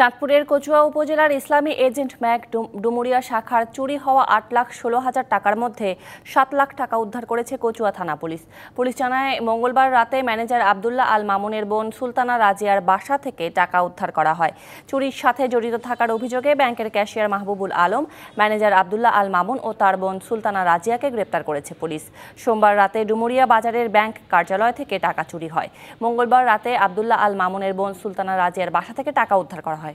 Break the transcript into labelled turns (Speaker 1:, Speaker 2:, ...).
Speaker 1: চাঁদপুরের কচুয়া উপজেলার ইসলামী এজেন্ট ম্যাক ডুমুরিয়া শাখার চুরি হওয়া আট লাখ ষোলো হাজার টাকার মধ্যে সাত লাখ টাকা উদ্ধার করেছে কচুয়া থানা পুলিশ পুলিশ জানায় মঙ্গলবার রাতে ম্যানেজার আবদুল্লাহ আল মামুনের বোন সুলতানা রাজিয়ার বাসা থেকে টাকা উদ্ধার করা হয় চুরির সাথে জড়িত থাকার অভিযোগে ব্যাংকের ক্যাশিয়ার মাহবুবুল আলম ম্যানেজার আবদুল্লাহ আল মামুন ও তার বোন সুলতানা রাজিয়াকে গ্রেপ্তার করেছে পুলিশ সোমবার রাতে ডুমুরিয়া বাজারের ব্যাংক কার্যালয় থেকে টাকা চুরি হয় মঙ্গলবার রাতে আবদুল্লাহ আল মামুনের বোন সুলতানা রাজিয়ার বাসা থেকে টাকা উদ্ধার করা হয়